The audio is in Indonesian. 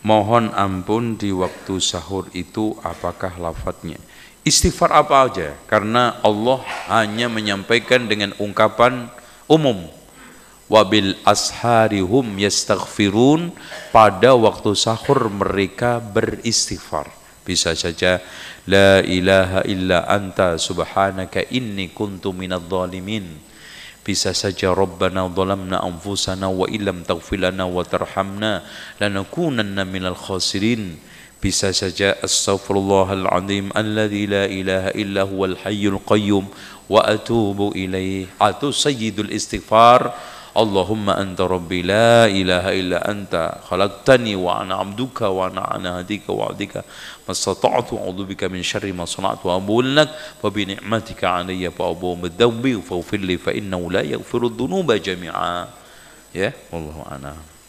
mohon ampun di waktu sahur itu apakah lafadznya istighfar apa aja karena Allah hanya menyampaikan dengan ungkapan umum wabil asharihum yastaghfirun pada waktu sahur mereka beristighfar bisa saja la ilaha illa anta subhanaka inni kuntu minadh dhalimin bisa saja Rabbana zalamna anfusana wa illam taghfilana wa tarhamna lanakunanna minal khasirin bisa saja astaghfirullahalazim alladzi la ilaha illa huwal hayyul qayyum wa atubu ilaihi Atu sayyidul istighfar اللهم أنت ربي لا إله إلا أنت خلقتني وأنا عبدك وأنا عن هديك وعدك ما استطعت أعوذ بك من شر ما صنعت وأبو لك وبنعمتك علي فأبو بالذنب فاغفر لي فإنه لا يغفر الذنوب جميعا يا والله أعلم